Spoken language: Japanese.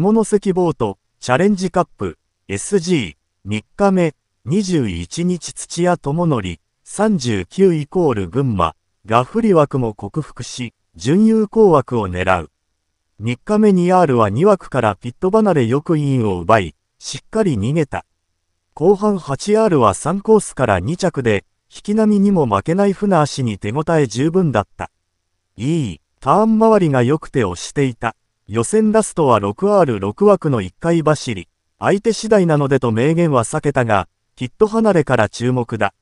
下関ボートチャレンジカップ SG3 日目21日土屋智則39イコール群馬が不利枠も克服し準優項枠を狙う3日目に R は2枠からピット離れよくインを奪いしっかり逃げた後半 8R は3コースから2着で引き波にも負けない船足に手応え十分だったいいターン周りが良くて押していた予選ラストは 6R6 枠の1回走り、相手次第なのでと明言は避けたが、ヒット離れから注目だ。